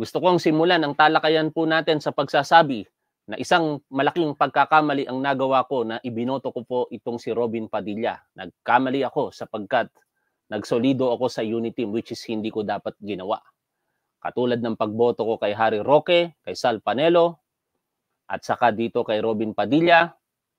Gusto kong simulan ang talakayan po natin sa pagsasabi na isang malaking pagkakamali ang nagawa ko na ibinoto ko po itong si Robin Padilla. Nagkamali ako sapagkat nagsolido ako sa team which is hindi ko dapat ginawa. Katulad ng pagboto ko kay Harry Roque, kay Sal Panelo, at saka dito kay Robin Padilla,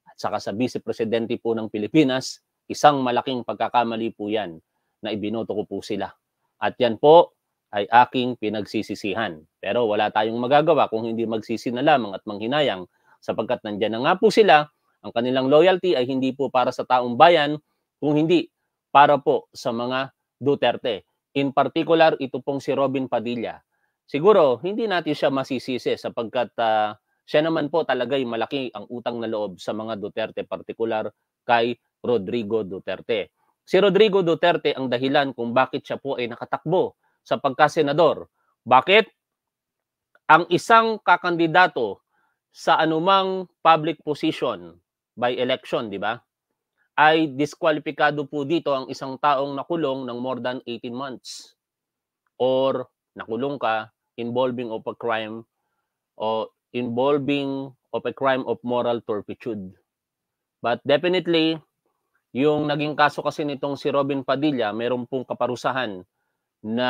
at saka sa Vice Presidente po ng Pilipinas, isang malaking pagkakamali po yan na ibinoto ko po sila. At yan po ay aking pinagsisisihan. Pero wala tayong magagawa kung hindi magsisi na lamang at manghinayang sapagkat nandiyan na nga po sila, ang kanilang loyalty ay hindi po para sa taong bayan, kung hindi para po sa mga Duterte. In particular, ito pong si Robin Padilla. Siguro, hindi natin siya masisisi sapagkat uh, siya naman po talaga ay malaki ang utang na loob sa mga Duterte, particular kay Rodrigo Duterte. Si Rodrigo Duterte ang dahilan kung bakit siya po ay nakatakbo sa pagkasenador. Bakit? Ang isang kakandidato sa anumang public position by election, di ba? Ay diskwalipikado po dito ang isang taong nakulong ng more than 18 months or nakulong ka involving of a crime or involving of a crime of moral turpitude. But definitely, yung naging kaso kasi nitong si Robin Padilla, meron pong kaparusahan na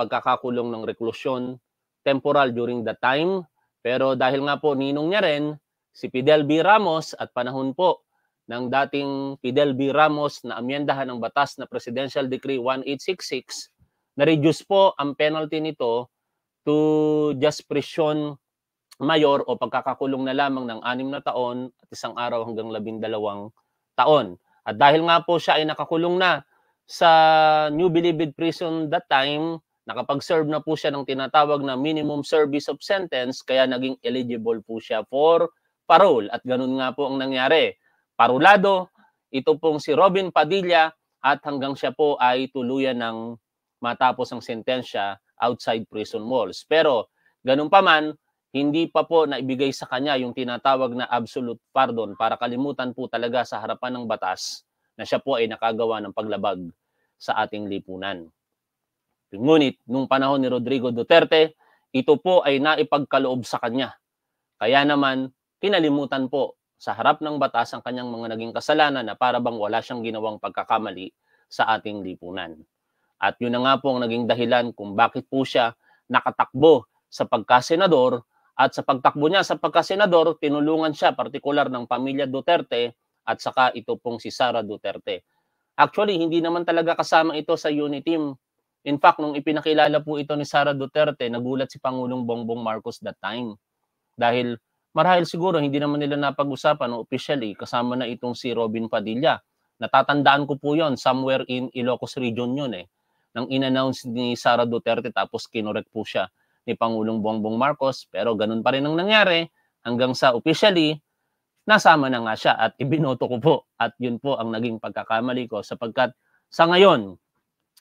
pagkakakulong ng reklusyon temporal during the time. Pero dahil nga po ninong niya rin, si Fidel B. Ramos at panahon po ng dating Fidel B. Ramos na amyendahan ng batas na Presidential Decree 1866, na-reduce po ang penalty nito to just prison mayor o pagkakakulong na lamang ng anim na taon at isang araw hanggang labindalawang taon. At dahil nga po siya ay nakakulong na sa New Bilibid Prison that time, nakapag-serve na po siya ng tinatawag na minimum service of sentence kaya naging eligible po siya for parole at ganun nga po ang nangyari. Parulado, ito pong si Robin Padilla at hanggang siya po ay tuluyan ng matapos ang sentensya outside prison walls. Pero ganun pa man, hindi pa po naibigay sa kanya yung tinatawag na absolute pardon para kalimutan po talaga sa harapan ng batas na siya po ay nakagawa ng paglabag sa ating lipunan. Ngunit, nung panahon ni Rodrigo Duterte, ito po ay naipagkaloob sa kanya. Kaya naman, kinalimutan po sa harap ng batas ang kanyang mga naging kasalanan na para bang wala siyang ginawang pagkakamali sa ating lipunan. At yun na nga po ang naging dahilan kung bakit po siya nakatakbo sa pagkasenador at sa pagtakbo niya sa pagkasenador, tinulungan siya partikular ng pamilya Duterte at saka ito pong si Sara Duterte. Actually, hindi naman talaga kasama ito sa team. In fact, nung ipinakilala po ito ni Sara Duterte, nagulat si Pangulong Bongbong Marcos that time. Dahil marahil siguro hindi naman nila napag-usapan no, officially kasama na itong si Robin Padilla. Natatandaan ko po yon somewhere in Ilocos region yun eh. Nang inannounce ni Sara Duterte tapos kinorek po siya ni Pangulong Bongbong Marcos pero ganun pa rin ang nangyari hanggang sa officially nasama na nga siya at ibinoto ko po. At yun po ang naging pagkakamali ko sapagkat sa ngayon,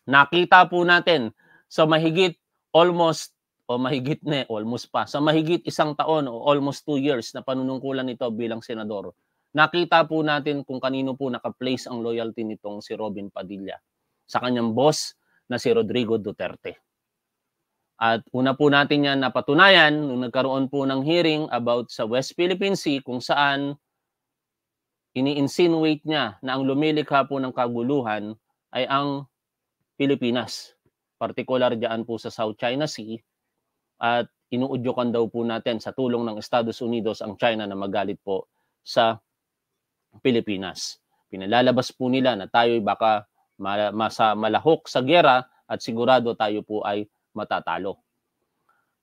nakita po natin sa mahigit almost o mahigit na almost pa sa mahigit isang taon o almost two years na panunungkulan nito bilang senador nakita po natin kung kanino po naka-place ang loyalty nitong si Robin Padilla sa kanyang boss na si Rodrigo Duterte at una po natin yan napatunayan nung nagkaroon po ng hearing about sa West Philippine Sea kung saan ini-insinuate niya na ang lumilikha po ng kaguluhan ay ang Pilipinas, Particular diyan po sa South China Sea at inuudyokan daw po natin sa tulong ng Estados Unidos ang China na magalit po sa Pilipinas. Pinalalabas po nila na tayo ay baka masa malahok sa gera at sigurado tayo po ay matatalo.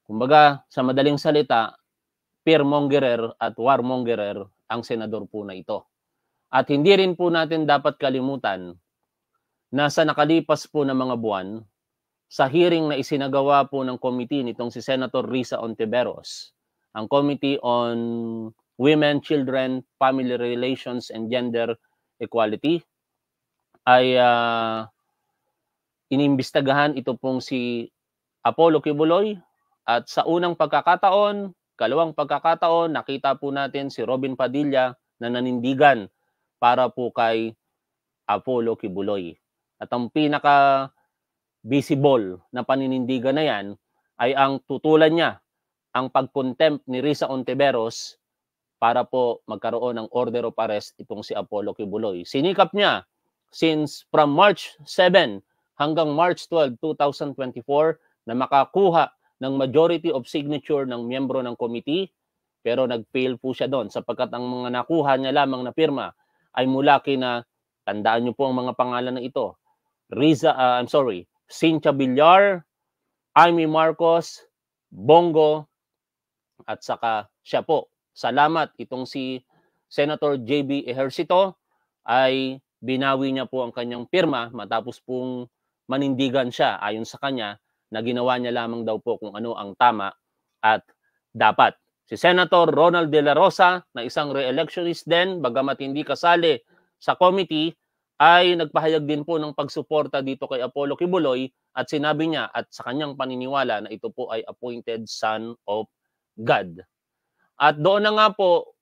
Kumbaga, sa madaling salita, fearmongerer at warmongerer ang senador po na ito. At hindi rin po natin dapat kalimutan na sa nakalipas po ng mga buwan, sa hearing na isinagawa po ng committee nitong si Senator Risa Ontiveros, ang Committee on Women, Children, Family Relations, and Gender Equality, ay uh, inimbestagahan ito pong si Apollo Kibuloy. At sa unang pagkakataon, kalawang pagkakataon, nakita po natin si Robin Padilla na nanindigan para po kay Apollo Kibuloy. At ang pinaka visible na paninindigan na yan ay ang tutulan niya ang pagkontempt ni Risa Ontiveros para po magkaroon ng order of arrest itong si Apollo Kibuloy. Sinikap niya since from March 7 hanggang March 12, 2024 na makakuha ng majority of signature ng miyembro ng committee pero nagfail po siya doon sapagkat ang mga nakuha niya lamang na pirma ay mula kina tandaan niyo po ang mga pangalan na ito Riza uh, I'm sorry Cynthia Villar Amy Marcos Bongo at saka siya po salamat itong si Senator JB Ejercito ay binawi niya po ang kanyang pirma matapos pong manindigan siya ayon sa kanya na ginawa niya lamang daw po kung ano ang tama at dapat. Si Senator Ronald De La Rosa na isang re-electionist din, bagamat hindi kasali sa committee, ay nagpahayag din po ng pagsuporta dito kay Apollo Kibuloy at sinabi niya at sa kanyang paniniwala na ito po ay appointed son of God. At doon na nga po,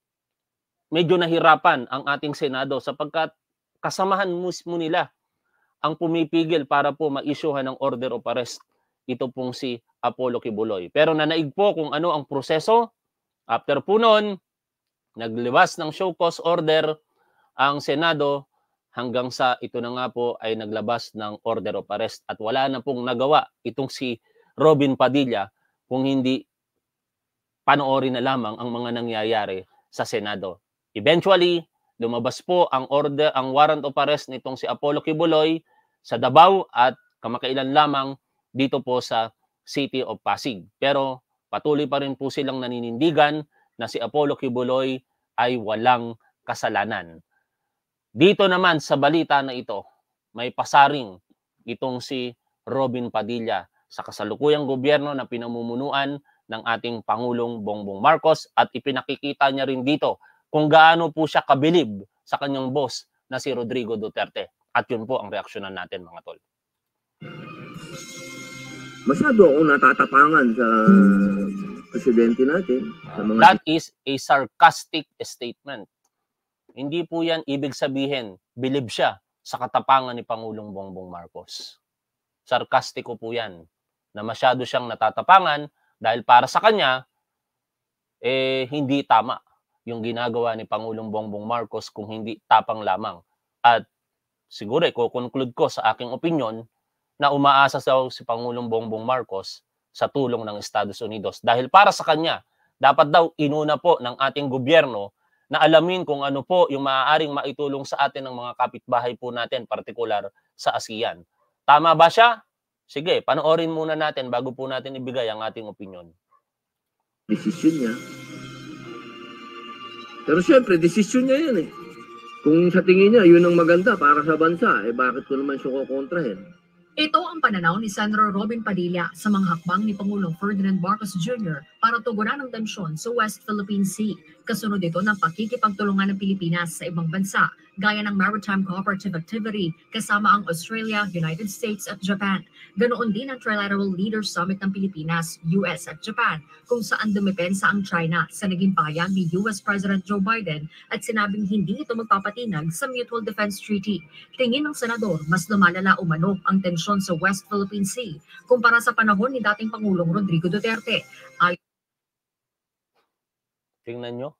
medyo nahirapan ang ating Senado sapagkat kasamahan mismo nila ang pumipigil para po ma-issuehan ng order of arrest ito pong si Apollo Kibuloy. Pero nanaig po kung ano ang proseso. After po noon, naglibas ng show cause order ang Senado hanggang sa ito na nga po ay naglabas ng order of arrest at wala na pong nagawa itong si Robin Padilla kung hindi panoorin na lamang ang mga nangyayari sa Senado. Eventually, lumabas po ang order, ang warrant of arrest nitong si Apollo Kibuloy sa Davao at kamakailan lamang dito po sa City of Pasig. Pero patuloy pa rin po silang naninindigan na si Apollo Kibuloy ay walang kasalanan. Dito naman sa balita na ito, may pasaring itong si Robin Padilla sa kasalukuyang gobyerno na pinamumunuan ng ating Pangulong Bongbong Marcos at ipinakikita niya rin dito kung gaano po siya kabilib sa kanyang boss na si Rodrigo Duterte. At yun po ang reaksyonan natin mga tol masyado akong natatapangan sa presidente natin. Sa mga That is a sarcastic statement. Hindi po yan ibig sabihin, believe siya sa katapangan ni Pangulong Bongbong Marcos. Sarkastiko po yan na masyado siyang natatapangan dahil para sa kanya, eh, hindi tama yung ginagawa ni Pangulong Bongbong Marcos kung hindi tapang lamang. At siguro, i-conclude ko sa aking opinion, na umaasa sa si Pangulong Bongbong Marcos sa tulong ng Estados Unidos. Dahil para sa kanya, dapat daw inuna po ng ating gobyerno na alamin kung ano po yung maaaring maitulong sa atin ng mga kapitbahay po natin, partikular sa ASEAN. Tama ba siya? Sige, panoorin muna natin bago po natin ibigay ang ating opinion. Desisyon niya. Pero siyempre, desisyon niya yan eh. Kung sa tingin niya, yun ang maganda para sa bansa, eh bakit ko naman siya kukontrahin? Ito ang pananaw ni Senator Robin Padilla sa mga hakbang ni Pangulong Ferdinand Marcos Jr. para tugunan ang tensyon sa West Philippine Sea kasunod ito ng pakikipagtulungan ng Pilipinas sa ibang bansa gaya ng Maritime Cooperative Activity kasama ang Australia, United States at Japan. Ganoon din ang Trilateral Leader Summit ng Pilipinas, US at Japan kung saan dumipensa ang China sa naging payag ni US President Joe Biden at sinabing hindi ito magpapatinag sa Mutual Defense Treaty. Tingin ng Senador, mas lumalala umano ang tensyon sa West Philippine Sea kumpara sa panahon ni dating Pangulong Rodrigo Duterte. Ay Tingnan nyo,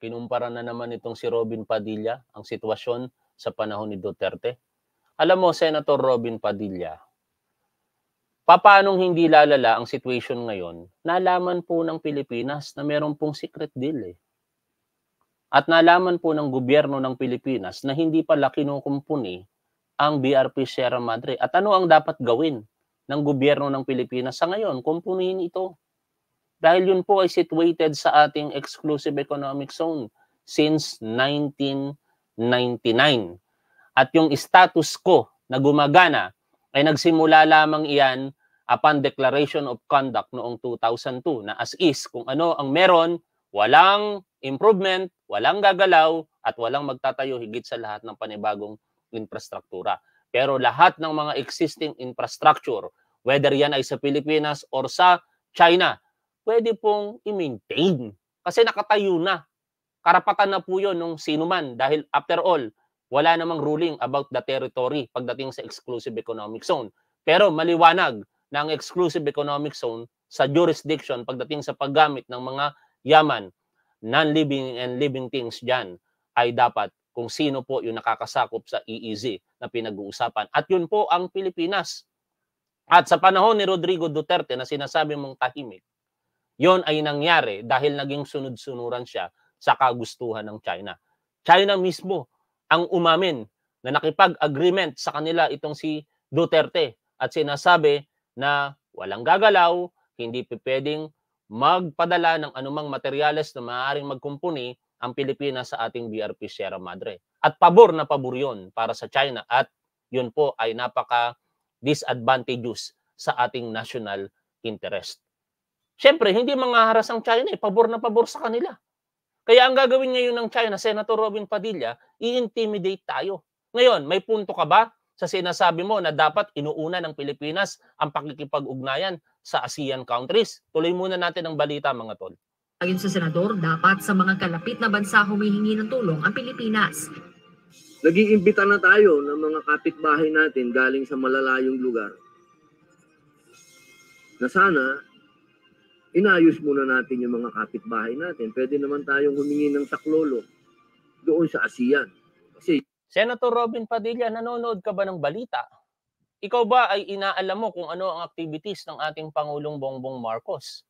kinumpara na naman itong si Robin Padilla ang sitwasyon sa panahon ni Duterte. Alam mo, Senator Robin Padilla, papanong hindi lalala ang situation ngayon, nalaman po ng Pilipinas na meron pong secret deal eh. At nalaman po ng gobyerno ng Pilipinas na hindi pala kinukumpuni ang BRP Sierra Madre. At ano ang dapat gawin ng gobyerno ng Pilipinas sa ngayon? Kumpunihin ito dahil yun po ay situated sa ating exclusive economic zone since 1999. At yung status ko na gumagana ay nagsimula lamang iyan upon declaration of conduct noong 2002 na as is kung ano ang meron, walang improvement, walang gagalaw at walang magtatayo higit sa lahat ng panibagong infrastruktura. Pero lahat ng mga existing infrastructure, whether yan ay sa Pilipinas or sa China, pwede pong i-maintain. Kasi nakatayo na. Karapatan na po yun nung sino man. Dahil after all, wala namang ruling about the territory pagdating sa exclusive economic zone. Pero maliwanag na exclusive economic zone sa jurisdiction pagdating sa paggamit ng mga yaman, non-living and living things dyan ay dapat kung sino po yung nakakasakop sa EEZ na pinag-uusapan. At yun po ang Pilipinas. At sa panahon ni Rodrigo Duterte na sinasabi mong tahimik, Yon ay nangyari dahil naging sunod-sunuran siya sa kagustuhan ng China. China mismo ang umamin na nakipag-agreement sa kanila itong si Duterte at sinasabi na walang gagalaw, hindi pwedeng magpadala ng anumang materyales na maaaring magkumpuni ang Pilipinas sa ating BRP Sierra Madre. At pabor na pabor yun para sa China at yun po ay napaka disadvantageous sa ating national interest. Siyempre, hindi mangaharas ang China. Eh. Pabor na pabor sa kanila. Kaya ang gagawin ngayon ng China, Senator Robin Padilla, i-intimidate tayo. Ngayon, may punto ka ba sa sinasabi mo na dapat inuuna ng Pilipinas ang pakikipag-ugnayan sa ASEAN countries? Tuloy muna natin ang balita mga tol. Ayon sa senador, dapat sa mga kalapit na bansa humihingi ng tulong ang Pilipinas. Nag-iimbita na tayo ng mga kapitbahay natin galing sa malalayong lugar na sana inayos muna natin yung mga kapitbahay natin. Pwede naman tayong humingi ng taklolo doon sa ASEAN. Kasi Senator Robin Padilla, nanonood ka ba ng balita? Ikaw ba ay inaalam mo kung ano ang activities ng ating Pangulong Bongbong Marcos?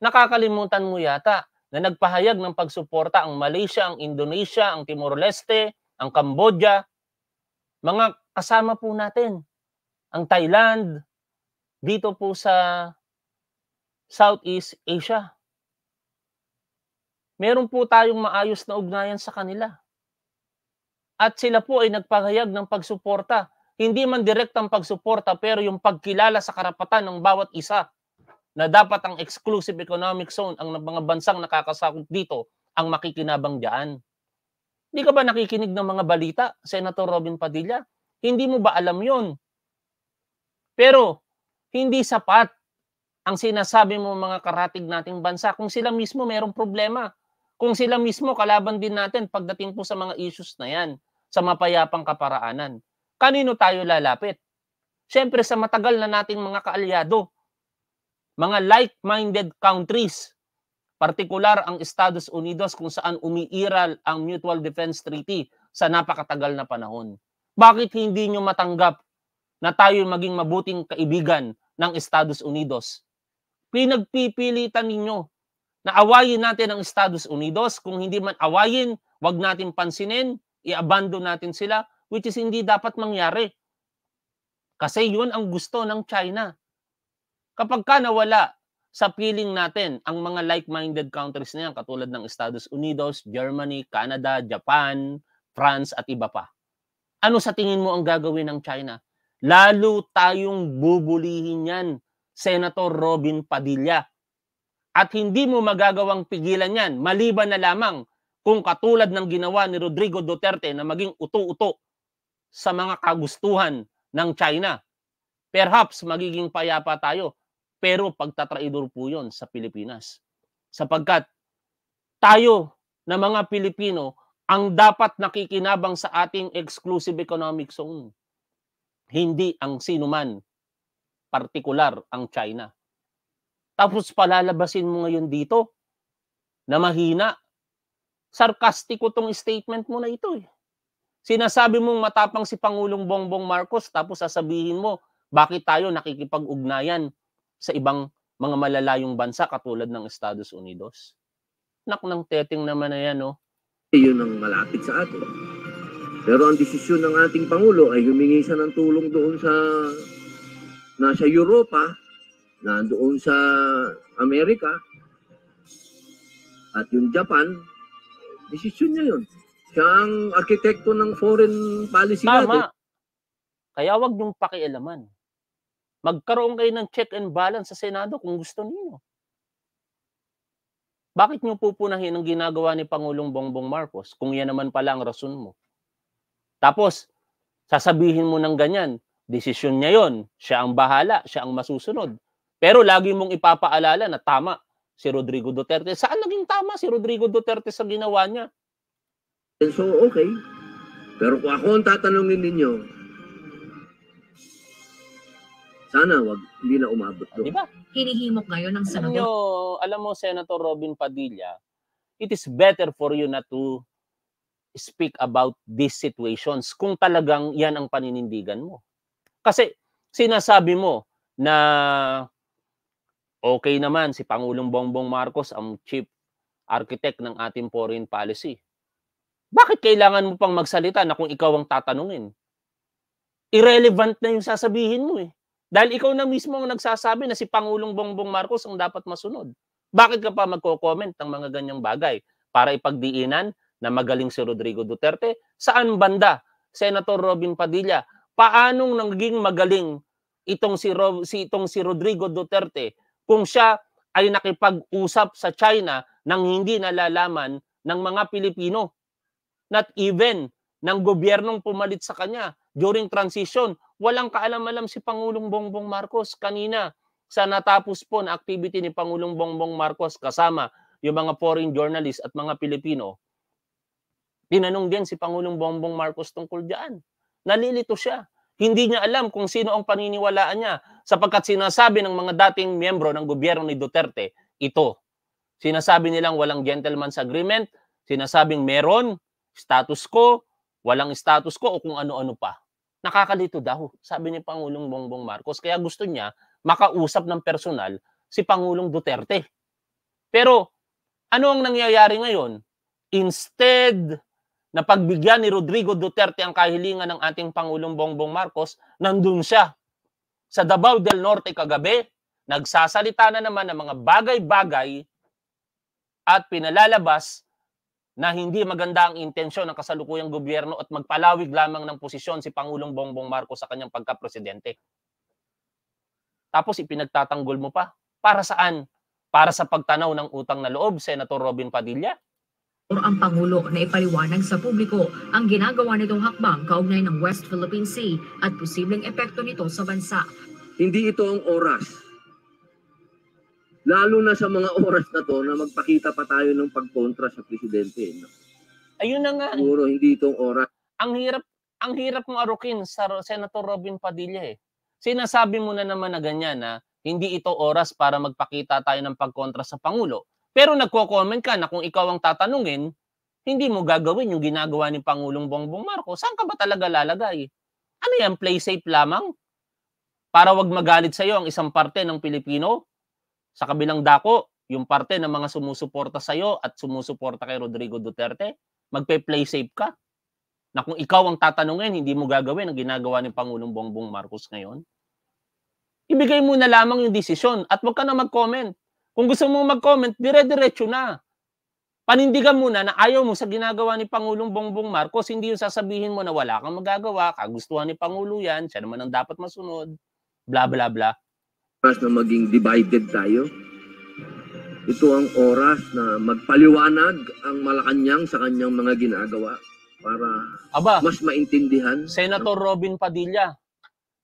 Nakakalimutan mo yata na nagpahayag ng pagsuporta ang Malaysia, ang Indonesia, ang Timor-Leste, ang Cambodia, mga kasama po natin, ang Thailand, dito po sa Southeast Asia. Meron po tayong maayos na ugnayan sa kanila. At sila po ay nagpahayag ng pagsuporta. Hindi man direktang pagsuporta pero yung pagkilala sa karapatan ng bawat isa na dapat ang exclusive economic zone ang mga bansang nakakasakop dito ang makikinabang diyan. Hindi ka ba nakikinig ng mga balita, Senator Robin Padilla? Hindi mo ba alam yon? Pero hindi sapat ang sinasabi mo mga karatig nating bansa kung sila mismo mayroong problema. Kung sila mismo kalaban din natin pagdating po sa mga issues na yan, sa mapayapang kaparaanan. Kanino tayo lalapit? Siyempre sa matagal na nating mga kaalyado, mga like-minded countries, partikular ang Estados Unidos kung saan umiiral ang Mutual Defense Treaty sa napakatagal na panahon. Bakit hindi nyo matanggap na tayo maging mabuting kaibigan ng Estados Unidos pinagpipilitan ninyo na awayin natin ang Estados Unidos. Kung hindi man awayin, wag natin pansinin, i-abandon natin sila, which is hindi dapat mangyari. Kasi yun ang gusto ng China. Kapag ka nawala sa piling natin ang mga like-minded countries na yan, katulad ng Estados Unidos, Germany, Canada, Japan, France, at iba pa. Ano sa tingin mo ang gagawin ng China? Lalo tayong bubulihin yan Senator Robin Padilla. At hindi mo magagawang pigilan yan maliban na lamang kung katulad ng ginawa ni Rodrigo Duterte na maging uto-uto sa mga kagustuhan ng China. Perhaps magiging payapa tayo pero pagtatraidor po yon sa Pilipinas. Sapagkat tayo na mga Pilipino ang dapat nakikinabang sa ating exclusive economic zone. Hindi ang sinuman partikular ang China. Tapos palalabasin mo ngayon dito na mahina. Sarkastiko tong statement mo na ito eh. Sinasabi mong matapang si Pangulong Bongbong Marcos tapos sasabihin mo bakit tayo nakikipag-ugnayan sa ibang mga malalayong bansa katulad ng Estados Unidos. Nak ng teteng naman na yan, no? Yun ang malapit sa atin. Pero ang desisyon ng ating Pangulo ay humingi siya ng tulong doon sa nasa Europa, nandoon sa Amerika, at yung Japan, desisyon niya yun. Siya ang arkitekto ng foreign policy Tama. natin. Kaya wag niyong pakialaman. Magkaroon kayo ng check and balance sa Senado kung gusto niyo. Bakit niyo pupunahin ang ginagawa ni Pangulong Bongbong Marcos kung yan naman pala ang rason mo? Tapos, sasabihin mo ng ganyan, Desisyon niya yon. Siya ang bahala, siya ang masusunod. Pero lagi mong ipapaalala na tama si Rodrigo Duterte. Saan naging tama si Rodrigo Duterte sa ginawa niya? So, okay. Pero kung ako ang tatanungin ninyo, sana wag hindi na umabot doon. Diba? Hinihimok ngayon ng Senador. Alam, alam mo, Senator Robin Padilla, it is better for you na to speak about these situations kung talagang yan ang paninindigan mo. Kasi sinasabi mo na okay naman si Pangulong Bongbong Marcos ang chief architect ng ating foreign policy. Bakit kailangan mo pang magsalita na kung ikaw ang tatanungin? Irrelevant na yung sasabihin mo eh. Dahil ikaw na mismo ang nagsasabi na si Pangulong Bongbong Marcos ang dapat masunod. Bakit ka pa magko-comment ng mga ganyang bagay para ipagdiinan na magaling si Rodrigo Duterte? Saan banda, Senator Robin Padilla, paanong naging magaling itong si, Ro, si itong si Rodrigo Duterte kung siya ay nakipag-usap sa China nang hindi nalalaman ng mga Pilipino. Not even ng gobyernong pumalit sa kanya during transition. Walang kaalam-alam si Pangulong Bongbong Marcos kanina sa natapos po na activity ni Pangulong Bongbong Marcos kasama yung mga foreign journalists at mga Pilipino. Tinanong din si Pangulong Bongbong Marcos tungkol diyan. Nalilito siya. Hindi niya alam kung sino ang paniniwalaan niya sapagkat sinasabi ng mga dating miyembro ng gobyerno ni Duterte ito. Sinasabi nilang walang gentleman's agreement, sinasabing meron, status ko, walang status ko o kung ano-ano pa. Nakakalito daw, sabi ni Pangulong Bongbong Marcos. Kaya gusto niya makausap ng personal si Pangulong Duterte. Pero ano ang nangyayari ngayon? Instead na pagbigyan ni Rodrigo Duterte ang kahilingan ng ating Pangulong Bongbong Marcos, nandun siya. Sa Davao del Norte kagabi, nagsasalita na naman ng mga bagay-bagay at pinalalabas na hindi maganda ang intensyon ng kasalukuyang gobyerno at magpalawig lamang ng posisyon si Pangulong Bongbong Marcos sa kanyang pagka-presidente. Tapos ipinagtatanggol mo pa. Para saan? Para sa pagtanaw ng utang na loob, Senator Robin Padilla? ang Pangulo na ipaliwanag sa publiko ang ginagawa nitong hakbang kaugnay ng West Philippine Sea at posibleng epekto nito sa bansa. Hindi ito ang oras. Lalo na sa mga oras na to na magpakita pa tayo ng pagkontra sa presidente. No? Ayun na nga. Siguro hindi itong oras. Ang hirap ang hirap mong arukin sa Senator Robin Padilla eh. Sinasabi mo na naman na ganyan na hindi ito oras para magpakita tayo ng pagkontra sa Pangulo pero nagko-comment ka na kung ikaw ang tatanungin, hindi mo gagawin yung ginagawa ni Pangulong Bongbong Marcos. Saan ka ba talaga lalagay? Ano yan, play safe lamang? Para wag magalit sa iyo ang isang parte ng Pilipino? Sa kabilang dako, yung parte ng mga sumusuporta sa iyo at sumusuporta kay Rodrigo Duterte, magpe-play safe ka? Na kung ikaw ang tatanungin, hindi mo gagawin ang ginagawa ni Pangulong Bongbong Marcos ngayon? Ibigay mo na lamang yung desisyon at wag ka na mag-comment kung gusto mo mag-comment, dire-diretso na. Panindigan muna na ayaw mo sa ginagawa ni Pangulong Bongbong Marcos, hindi yung sasabihin mo na wala kang magagawa, kagustuhan ni Pangulo yan, siya naman ang dapat masunod, bla bla bla. Oras na maging divided tayo. Ito ang oras na magpaliwanag ang Malacanang sa kanyang mga ginagawa para Aba, mas maintindihan. Senator Robin Padilla,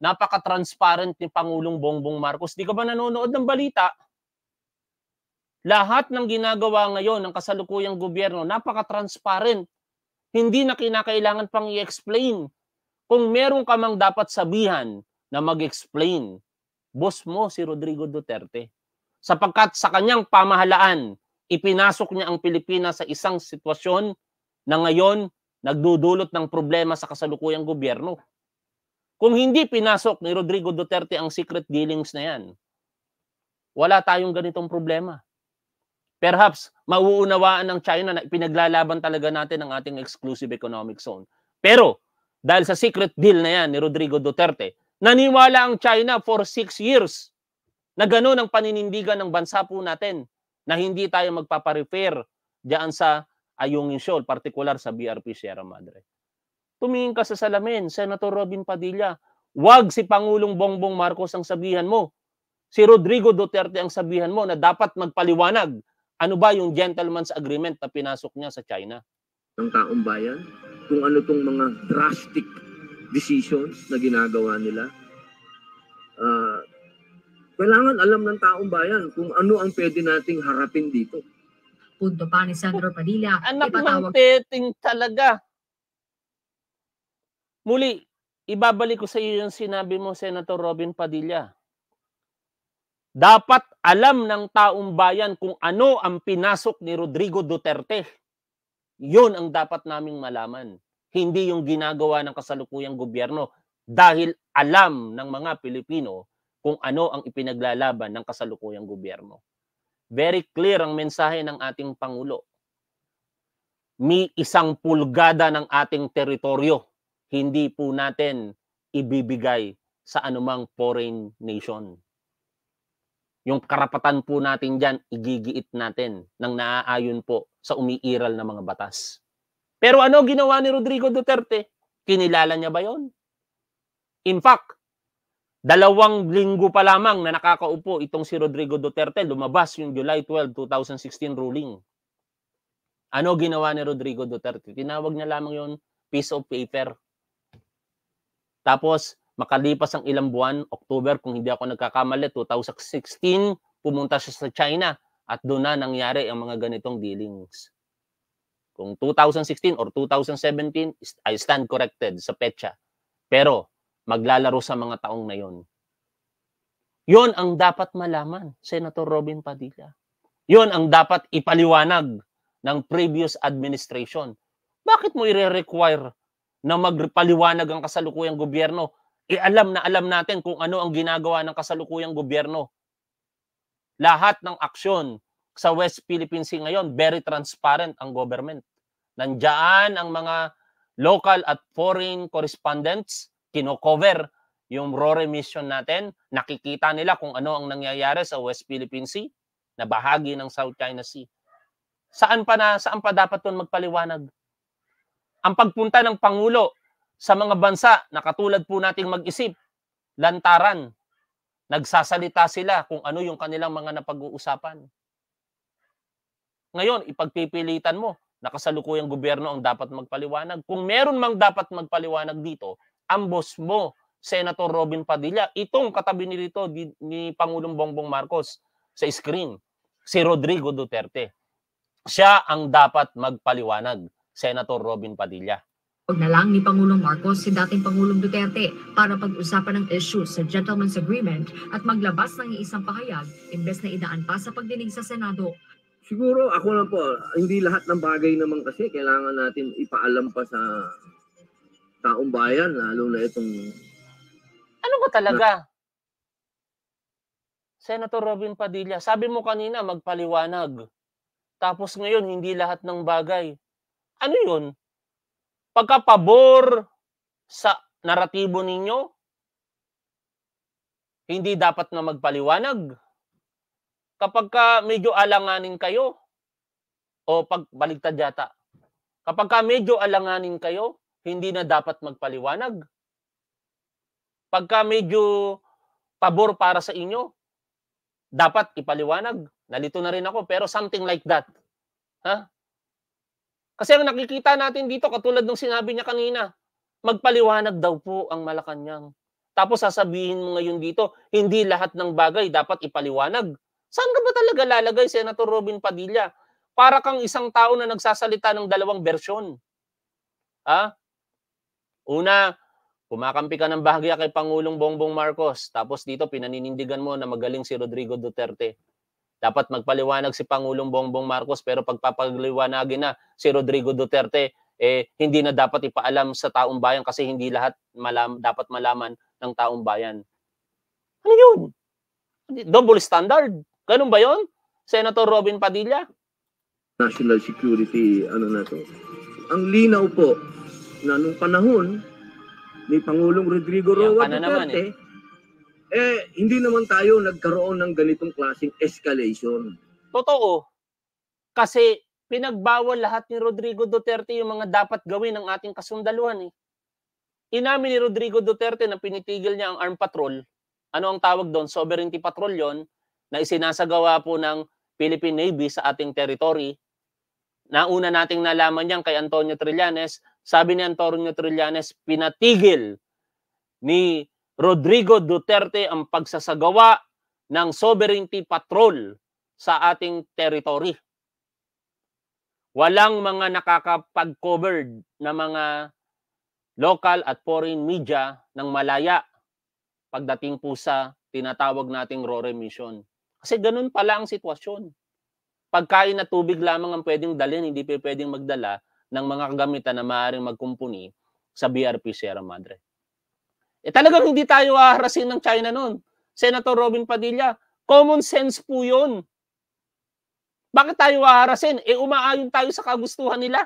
napaka-transparent ni Pangulong Bongbong Marcos. Di ka ba nanonood ng balita? Lahat ng ginagawa ngayon ng kasalukuyang gobyerno, napaka-transparent. Hindi na kinakailangan pang i-explain. Kung meron ka mang dapat sabihan na mag-explain, boss mo si Rodrigo Duterte. Sapagkat sa kanyang pamahalaan, ipinasok niya ang Pilipinas sa isang sitwasyon na ngayon nagdudulot ng problema sa kasalukuyang gobyerno. Kung hindi pinasok ni Rodrigo Duterte ang secret dealings na yan, wala tayong ganitong problema perhaps mauunawaan ng China na pinaglalaban talaga natin ang ating exclusive economic zone. Pero dahil sa secret deal na yan ni Rodrigo Duterte, naniwala ang China for six years na gano'n ang paninindigan ng bansa po natin na hindi tayo magpaparefer diyan sa Ayungin Shoal, particular sa BRP Sierra Madre. Tumingin ka sa salamin, Senator Robin Padilla, wag si Pangulong Bongbong Marcos ang sabihan mo. Si Rodrigo Duterte ang sabihan mo na dapat magpaliwanag ano ba yung gentleman's agreement na pinasok niya sa China? Ang taong bayan, kung ano tong mga drastic decisions na ginagawa nila. Uh, kailangan alam ng taong bayan kung ano ang pwede nating harapin dito. Punto pa ni Sandro Padilla. Anak ng teting talaga. Muli, ibabalik ko sa iyo yung sinabi mo, Senator Robin Padilla. Dapat alam ng taong bayan kung ano ang pinasok ni Rodrigo Duterte. Yun ang dapat naming malaman. Hindi yung ginagawa ng kasalukuyang gobyerno dahil alam ng mga Pilipino kung ano ang ipinaglalaban ng kasalukuyang gobyerno. Very clear ang mensahe ng ating Pangulo. May isang pulgada ng ating teritoryo hindi po natin ibibigay sa anumang foreign nation. Yung karapatan po natin dyan, igigiit natin ng naaayon po sa umiiral na mga batas. Pero ano ginawa ni Rodrigo Duterte? Kinilala niya ba yon? In fact, dalawang linggo pa lamang na nakakaupo itong si Rodrigo Duterte, lumabas yung July 12, 2016 ruling. Ano ginawa ni Rodrigo Duterte? Tinawag niya lamang yon piece of paper. Tapos, Makalipas ang ilang buwan, October, kung hindi ako nagkakamali, 2016, pumunta siya sa China at doon na nangyari ang mga ganitong dealings. Kung 2016 or 2017, I stand corrected sa petsa. Pero maglalaro sa mga taong na yon. Yon ang dapat malaman, Senator Robin Padilla. Yon ang dapat ipaliwanag ng previous administration. Bakit mo i-require na magpaliwanag ang kasalukuyang gobyerno eh alam na alam natin kung ano ang ginagawa ng kasalukuyang gobyerno. Lahat ng aksyon sa West Philippine Sea ngayon, very transparent ang government. Nandiyan ang mga local at foreign correspondents, kinocover yung RORE mission natin. Nakikita nila kung ano ang nangyayari sa West Philippine Sea na bahagi ng South China Sea. Saan pa na saan pa dapat 'ton magpaliwanag? Ang pagpunta ng pangulo sa mga bansa na katulad po nating mag-isip, lantaran, nagsasalita sila kung ano yung kanilang mga napag-uusapan. Ngayon, ipagpipilitan mo, nakasalukuyang gobyerno ang dapat magpaliwanag. Kung meron mang dapat magpaliwanag dito, ang boss mo, Senator Robin Padilla, itong katabi nito ni, ni Pangulong Bongbong Marcos sa screen, si Rodrigo Duterte. Siya ang dapat magpaliwanag, Senator Robin Padilla. Huwag na lang ni Pangulong Marcos si dating Pangulong Duterte para pag-usapan ng issue sa Gentleman's Agreement at maglabas ng iisang pahayag imbes na idaan pa sa pagdinig sa Senado. Siguro ako lang po, hindi lahat ng bagay naman kasi kailangan natin ipaalam pa sa taong bayan, lalo na itong... Ano ba talaga? Na... Senator Robin Padilla, sabi mo kanina magpaliwanag. Tapos ngayon, hindi lahat ng bagay. Ano yun? pagkapabor sa naratibo ninyo, hindi dapat na magpaliwanag. Kapag ka medyo alanganin kayo, o pagbaligtad yata, kapag ka medyo alanganin kayo, hindi na dapat magpaliwanag. Pagka medyo pabor para sa inyo, dapat ipaliwanag. Nalito na rin ako, pero something like that. Ha? Kasi ang nakikita natin dito, katulad ng sinabi niya kanina, magpaliwanag daw po ang Malacanang. Tapos sasabihin mo ngayon dito, hindi lahat ng bagay dapat ipaliwanag. Saan ka ba talaga lalagay, Senator Robin Padilla? Para kang isang tao na nagsasalita ng dalawang bersyon. Ha? Una, kumakampi ka ng bahagya kay Pangulong Bongbong Marcos. Tapos dito, pinaninindigan mo na magaling si Rodrigo Duterte. Dapat magpaliwanag si Pangulong Bongbong Marcos pero pagpapaliwanagin na si Rodrigo Duterte, eh, hindi na dapat ipaalam sa taong bayan kasi hindi lahat malam, dapat malaman ng taong bayan. Ano yun? Double standard. Ganun ba yun? Senator Robin Padilla? National security, ano na to. Ang linaw po na nung panahon ni Pangulong Rodrigo Roa Duterte, naman, eh eh hindi naman tayo nagkaroon ng ganitong klaseng escalation. Totoo. Kasi pinagbawal lahat ni Rodrigo Duterte yung mga dapat gawin ng ating kasundaluhan eh. Inamin ni Rodrigo Duterte na pinitigil niya ang armed patrol. Ano ang tawag doon? Sovereignty patrol yon na isinasagawa po ng Philippine Navy sa ating territory. Nauna nating nalaman niyan kay Antonio Trillanes. Sabi ni Antonio Trillanes, pinatigil ni Rodrigo Duterte ang pagsasagawa ng sovereignty patrol sa ating territory. Walang mga nakakapag-covered na mga local at foreign media ng malaya pagdating po sa tinatawag nating RORE mission. Kasi ganun pala ang sitwasyon. Pagkain na tubig lamang ang pwedeng dalhin, hindi pwedeng magdala ng mga kagamitan na maaaring magkumpuni sa BRP Sierra Madre. Eh talagang hindi tayo aharasin ng China noon. Senator Robin Padilla, common sense po yun. Bakit tayo aharasin? Eh umaayon tayo sa kagustuhan nila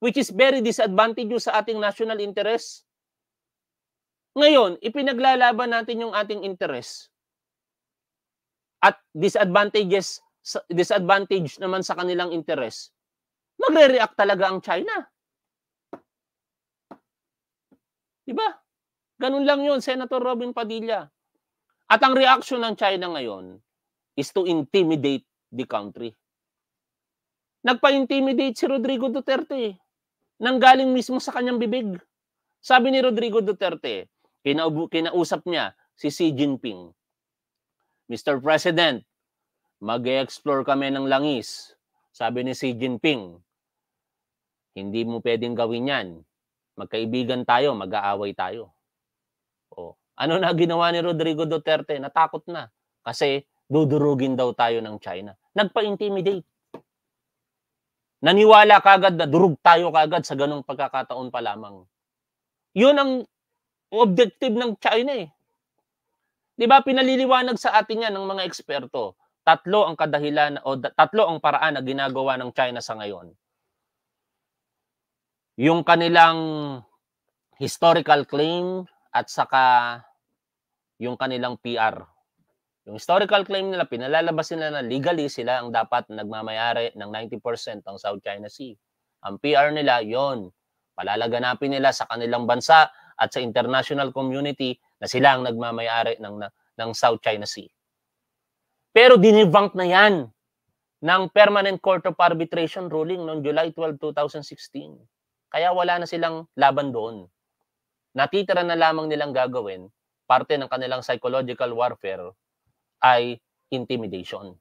which is very disadvantageous sa ating national interest. Ngayon, ipinaglalaban natin yung ating interest at disadvantages disadvantage naman sa kanilang interest. Magre-react talaga ang China. 'Di ba? Ganun lang yun, Senator Robin Padilla. At ang reaction ng China ngayon is to intimidate the country. Nagpa-intimidate si Rodrigo Duterte eh. nang galing mismo sa kanyang bibig. Sabi ni Rodrigo Duterte, kinaubu- kinausap niya si Xi Jinping. Mr. President, mag explore kami ng langis. Sabi ni Xi Jinping, hindi mo pwedeng gawin yan. Magkaibigan tayo, mag-aaway tayo. Ano na ginawa ni Rodrigo Duterte? Natakot na kasi dudurugin daw tayo ng China. Nagpa-intimidate. Naniwala kagad na durug tayo kagad sa ganong pagkakataon pa lamang. Yun ang objective ng China eh. Di ba pinaliliwanag sa atin yan ng mga eksperto. Tatlo ang kadahilan o tatlo ang paraan na ginagawa ng China sa ngayon. Yung kanilang historical claim at saka yung kanilang PR. Yung historical claim nila, pinalalabas nila na legally sila ang dapat nagmamayari ng 90% ng South China Sea. Ang PR nila, yon Palalaganapin nila sa kanilang bansa at sa international community na sila ang nagmamayari ng, ng South China Sea. Pero dinivunk na yan ng Permanent Court of Arbitration ruling noong July 12, 2016. Kaya wala na silang laban doon. Natitira na lamang nilang gagawin parte ng kanilang psychological warfare ay intimidation.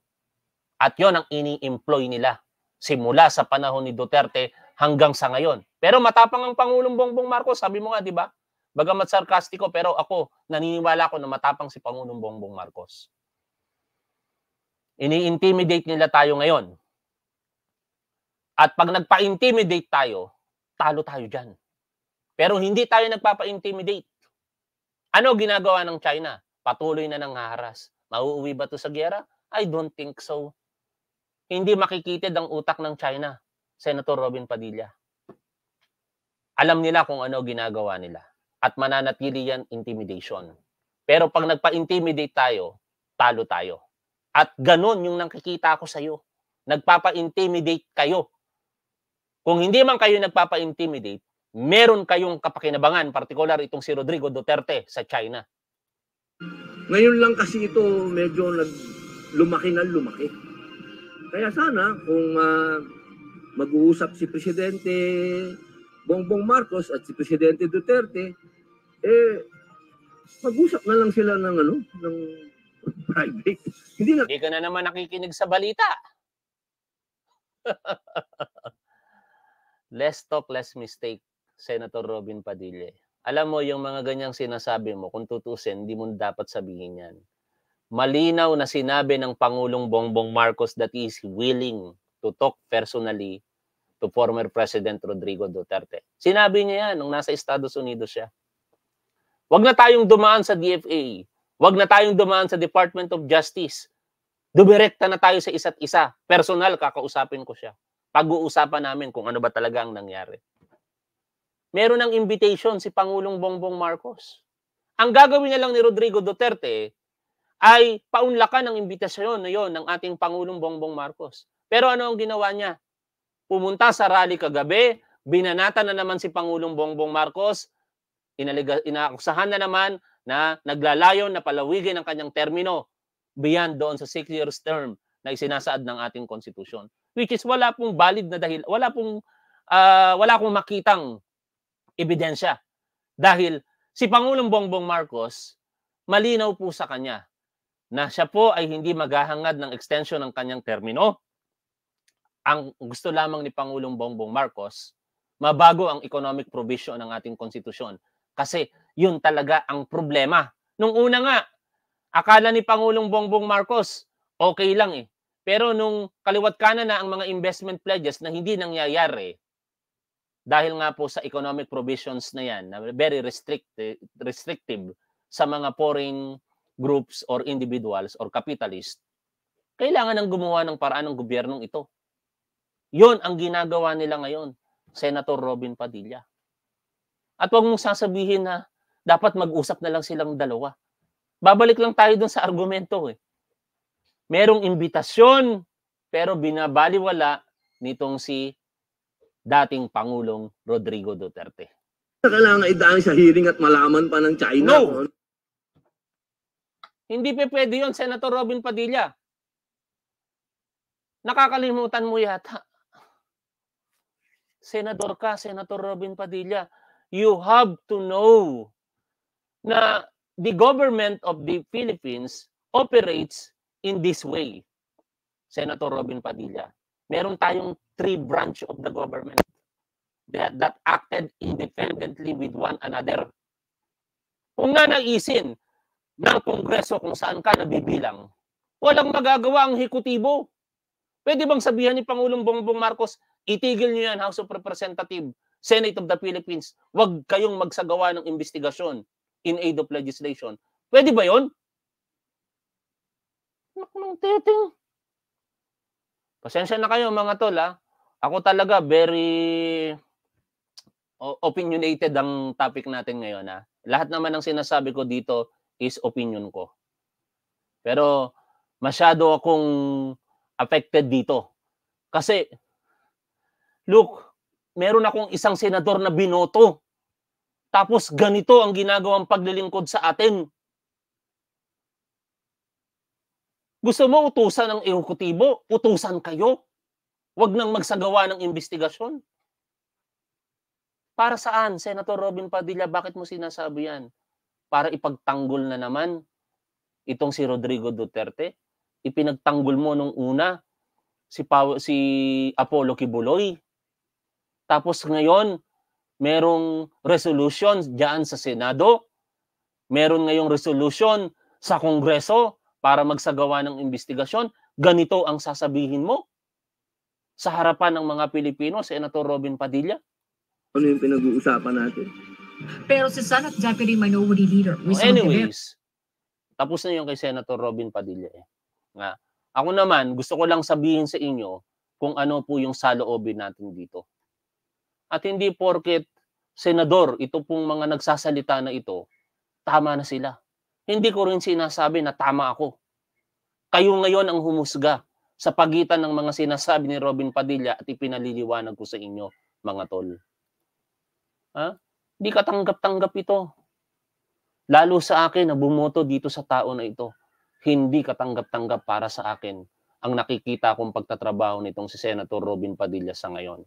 At yon ang ini-employ nila simula sa panahon ni Duterte hanggang sa ngayon. Pero matapang ang Pangulong Bongbong Marcos, sabi mo nga, di ba? Bagamat sarkastiko, pero ako, naniniwala ako na matapang si Pangulong Bongbong Marcos. Ini-intimidate nila tayo ngayon. At pag nagpa-intimidate tayo, talo tayo dyan. Pero hindi tayo nagpapa-intimidate. Ano ginagawa ng China? Patuloy na nang haras. Mauuwi ba to sa giyera? I don't think so. Hindi makikitid ang utak ng China, Senator Robin Padilla. Alam nila kung ano ginagawa nila at mananatili yan intimidation. Pero pag nagpa-intimidate tayo, talo tayo. At ganun yung nakikita ko sa'yo. Nagpapa-intimidate kayo. Kung hindi man kayo nagpapa-intimidate, meron kayong kapakinabangan, particular itong si Rodrigo Duterte sa China? Ngayon lang kasi ito medyo nag lumaki na lumaki. Kaya sana kung uh, mag-uusap si Presidente Bongbong Marcos at si Presidente Duterte, eh, mag-usap na lang sila ng ano, ng private. Hindi na... Hindi ka na naman nakikinig sa balita. less talk, less mistake. Senator Robin Padilla. Eh. Alam mo, yung mga ganyang sinasabi mo, kung tutusin, hindi mo dapat sabihin yan. Malinaw na sinabi ng Pangulong Bongbong Marcos that he is willing to talk personally to former President Rodrigo Duterte. Sinabi niya yan nung nasa Estados Unidos siya. Huwag na tayong dumaan sa DFA. Huwag na tayong dumaan sa Department of Justice. Dumirekta na tayo sa isa't isa. Personal, kakausapin ko siya. Pag-uusapan namin kung ano ba talaga ang nangyari meron ng invitation si Pangulong Bongbong Marcos. Ang gagawin na lang ni Rodrigo Duterte ay paunlakan ng imbitasyon na yon ng ating Pangulong Bongbong Marcos. Pero ano ang ginawa niya? Pumunta sa rally kagabi, binanata na naman si Pangulong Bongbong Marcos, inaliga, inaakusahan na naman na naglalayon na palawigin ang kanyang termino beyond doon sa 6 years term na isinasaad ng ating konstitusyon. Which is wala pong valid na dahil, wala pong, uh, wala akong makitang ebidensya. Dahil si Pangulong Bongbong Marcos, malinaw po sa kanya na siya po ay hindi maghahangad ng extension ng kanyang termino. Ang gusto lamang ni Pangulong Bongbong Marcos, mabago ang economic provision ng ating konstitusyon. Kasi yun talaga ang problema. Nung una nga, akala ni Pangulong Bongbong Marcos, okay lang eh. Pero nung kaliwat kanan na ang mga investment pledges na hindi nangyayari, dahil nga po sa economic provisions na yan na very restrictive restrictive sa mga foreign groups or individuals or capitalists kailangan ng gumawa ng paraan ng gobyernong ito yon ang ginagawa nila ngayon senator Robin Padilla at huwag mong sasabihin na dapat mag-usap na lang silang dalawa babalik lang tayo dun sa argumento eh merong imbitasyon pero binabaliwala nitong si dating Pangulong Rodrigo Duterte. Kailangan idaan sa hearing at malaman pa ng China. No! Hindi pa pwede yun, Senator Robin Padilla. Nakakalimutan mo yata. Senator ka, Senator Robin Padilla. You have to know na the government of the Philippines operates in this way. Senator Robin Padilla meron tayong three branch of the government that, that acted independently with one another. Kung nanaisin ng Kongreso kung saan ka nabibilang, walang magagawa ang hekutibo. Pwede bang sabihan ni Pangulong Bongbong Marcos, itigil niyo yan House of Representatives, Senate of the Philippines, wag kayong magsagawa ng investigasyon in aid of legislation. Pwede ba yon? Naknang titing. Pasensya na kayo mga tol ha. Ako talaga very opinionated ang topic natin ngayon ha. Lahat naman ng sinasabi ko dito is opinion ko. Pero masyado akong affected dito. Kasi look, meron akong isang senador na binoto. Tapos ganito ang ginagawang paglilingkod sa atin. Gusto mo utusan ng ekutibo? Utusan kayo. Huwag nang magsagawa ng investigasyon. Para saan, Senator Robin Padilla, bakit mo sinasabi yan? Para ipagtanggol na naman itong si Rodrigo Duterte? Ipinagtanggol mo nung una si, Paw- si Apollo Kibuloy. Tapos ngayon, merong resolution diyan sa Senado. Meron ngayong resolution sa Kongreso para magsagawa ng investigasyon, ganito ang sasabihin mo sa harapan ng mga Pilipino, Senator Robin Padilla? Ano yung pinag-uusapan natin? Pero si Senate Deputy Minority Leader, Rizal oh, Anyways, tapos na yung kay Senator Robin Padilla. Eh. Nga. Ako naman, gusto ko lang sabihin sa inyo kung ano po yung saloobin natin dito. At hindi porket senador, ito pong mga nagsasalita na ito, tama na sila. Hindi ko rin sinasabi na tama ako. Kayo ngayon ang humusga sa pagitan ng mga sinasabi ni Robin Padilla at ipinaliliwanag ko sa inyo, mga tol. Ha? Hindi katanggap-tanggap ito. Lalo sa akin na bumoto dito sa tao na ito. Hindi katanggap-tanggap para sa akin ang nakikita kong pagtatrabaho nitong si Senator Robin Padilla sa ngayon.